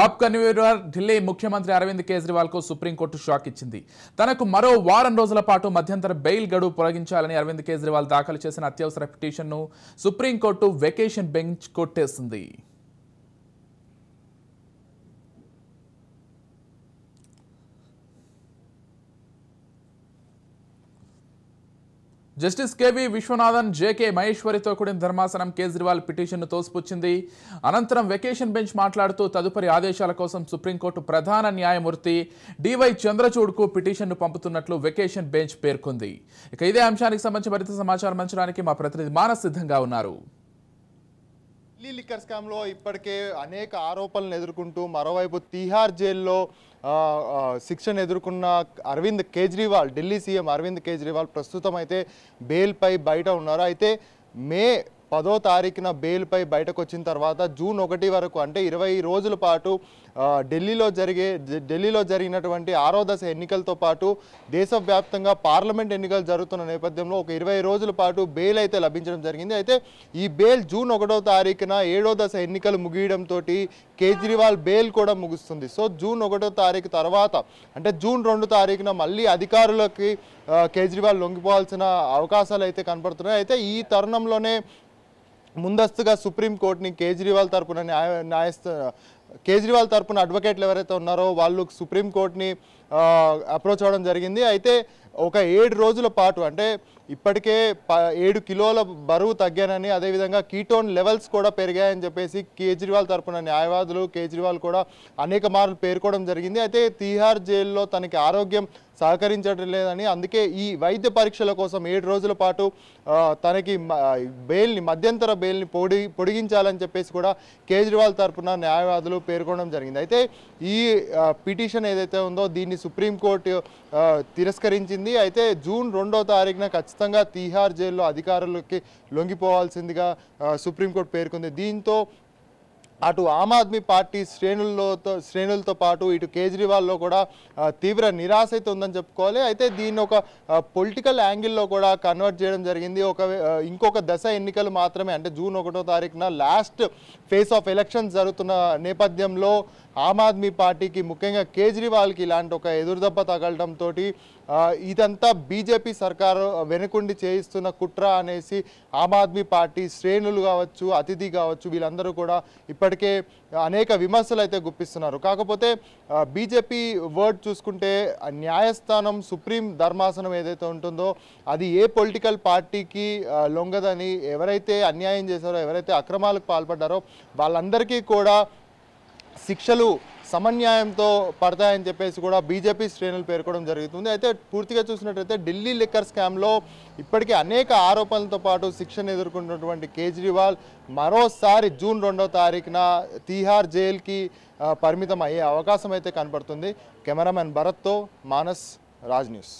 ఆప్ convener Delhi ముఖ్యమంత్రి అరవింద్ కేజ్రీవాల్ కు supreme court shock ఇచ్చింది తనకు మరో వారం రోజుల పాటు మధ్యంతర బెయిల్ గడువు పొలగించాలని అరవింద్ కేజ్రీవాల్ దాఖలు చేసిన అత్యవసర పిటిషన్ను సుప్రీంకోర్టు వెకేషన్ బెంచ్ కొట్టేసింది జస్టిస్ కేవి విశ్వనాథన్ జేకే మహేశ్వరితో కూడిన ధర్మాసనం కేజ్రీవాల్ పిటిషన్ను తోసిపుచ్చింది అనంతరం వెకేషన్ బెంచ్ మాట్లాడుతూ తదుపరి ఆదేశాల కోసం సుప్రీంకోర్టు ప్రధాన న్యాయమూర్తి డివై చంద్రచూడ్కు పిటిషన్ను పంపుతున్నట్లు వెకేషన్ బెంచ్ పేర్కొంది ఇక ఇదే అంశానికి సంబంధించి మరింత సమాచారం అంచడానికి మా ప్రతినిధి మానస్ సిద్ధంగా ఉన్నారు ఢిల్లీ లిక్కర్ స్కామ్లో ఇప్పటికే అనేక ఆరోపణలను ఎదుర్కొంటూ మరోవైపు తీహార్ జైల్లో శిక్షను ఎదుర్కొన్న అరవింద్ కేజ్రీవాల్ ఢిల్లీ సీఎం అరవింద్ కేజ్రీవాల్ ప్రస్తుతం అయితే బెయిల్పై బయట ఉన్నారు అయితే మే పదో తారీఖున బెయిల్పై బయటకు వచ్చిన తర్వాత జూన్ ఒకటి వరకు అంటే ఇరవై రోజుల పాటు ఢిల్లీలో జరిగే ఢిల్లీలో జరిగినటువంటి ఆరో దశ ఎన్నికలతో పాటు దేశవ్యాప్తంగా పార్లమెంట్ ఎన్నికలు జరుగుతున్న నేపథ్యంలో ఒక ఇరవై రోజుల పాటు బెయిల్ అయితే లభించడం జరిగింది అయితే ఈ బెయిల్ జూన్ ఒకటో తారీఖున ఏడో దశ ఎన్నికలు ముగియడంతో కేజ్రీవాల్ బెయిల్ కూడా ముగుస్తుంది సో జూన్ ఒకటో తారీఖు తర్వాత అంటే జూన్ రెండు తారీఖున మళ్ళీ అధికారులకి కేజ్రీవాల్ లొంగిపోవాల్సిన అవకాశాలు అయితే కనపడుతున్నాయి అయితే ఈ తరుణంలోనే ముందస్తుగా సుప్రీంకోర్టుని కేజ్రీవాల్ తరపున న్యాయ న్యాయస్థ కేజ్రీవాల్ తరపున అడ్వకేట్లు ఎవరైతే ఉన్నారో వాళ్ళు సుప్రీంకోర్టుని అప్రోచ్ అవ్వడం జరిగింది అయితే ఒక ఏడు రోజుల పాటు అంటే ఇప్పటికే ఏడు కిలోల బరువు తగ్గానని అదేవిధంగా కీటోన్ లెవెల్స్ కూడా పెరిగాయని చెప్పేసి కేజ్రీవాల్ తరపున న్యాయవాదులు కేజ్రీవాల్ కూడా అనేక మార్లు పేర్కోవడం జరిగింది అయితే తీహార్ జైల్లో తనకి ఆరోగ్యం సహకరించడం లేదని అందుకే ఈ వైద్య పరీక్షల కోసం ఏడు రోజుల పాటు తనకి బెయిల్ని మధ్యంతర బెయిల్ని పొడి పొడిగించాలని చెప్పేసి కూడా కేజ్రీవాల్ తరపున న్యాయవాదులు పేర్కొనడం జరిగింది అయితే ఈ పిటిషన్ ఏదైతే ఉందో దీన్ని సుప్రీంకోర్టు తిరస్కరించింది అయితే జూన్ రెండో తారీఖున ఖచ్చితంగా తీహార్ జైల్లో అధికారులకి లొంగిపోవాల్సిందిగా సుప్రీంకోర్టు పేర్కొంది దీంతో అటు ఆమ్ ఆద్మీ పార్టీ శ్రేణులతో శ్రేణులతో పాటు ఇటు కేజ్రీవాల్లో కూడా తీవ్ర నిరాశ అయితే ఉందని చెప్పుకోవాలి అయితే దీన్ని ఒక పొలిటికల్ యాంగిల్లో కూడా కన్వర్ట్ చేయడం జరిగింది ఒక ఇంకొక దశ ఎన్నికలు మాత్రమే అంటే జూన్ ఒకటో తారీఖున లాస్ట్ ఫేస్ ఆఫ్ ఎలక్షన్స్ జరుగుతున్న నేపథ్యంలో ఆమ్ ఆద్మీ పార్టీకి ముఖ్యంగా కేజ్రీవాల్కి ఇలాంటి ఒక ఎదురుదెబ్బ తగలడంతో ఇదంతా బీజేపీ సర్కారు వెనుకుండి చేయిస్తున్న కుట్ర అనేసి ఆమ్ ఆద్మీ పార్టీ శ్రేణులు కావచ్చు అతిథి కావచ్చు వీళ్ళందరూ కూడా ఇప్పటికే అనేక విమర్శలు అయితే గుప్పిస్తున్నారు కాకపోతే బీజేపీ వర్డ్ చూసుకుంటే న్యాయస్థానం సుప్రీం ధర్మాసనం ఏదైతే ఉంటుందో అది ఏ పొలిటికల్ పార్టీకి లొంగదని ఎవరైతే అన్యాయం చేశారో ఎవరైతే అక్రమాలకు పాల్పడ్డారో వాళ్ళందరికీ కూడా శిక్షలు సమన్యాయంతో పడతాయని చెప్పేసి కూడా బీజేపీ శ్రేణులు పేర్కొనడం జరుగుతుంది అయితే పూర్తిగా చూసినట్లయితే ఢిల్లీ లిక్కర్ స్కామ్లో ఇప్పటికే అనేక ఆరోపణలతో పాటు శిక్షను ఎదుర్కొన్నటువంటి కేజ్రీవాల్ మరోసారి జూన్ రెండో తారీఖున తీహార్ జైలుకి పరిమితం అయ్యే అవకాశం అయితే కనపడుతుంది కెమెరామెన్ భరత్తో మానస్ రాజ్ న్యూస్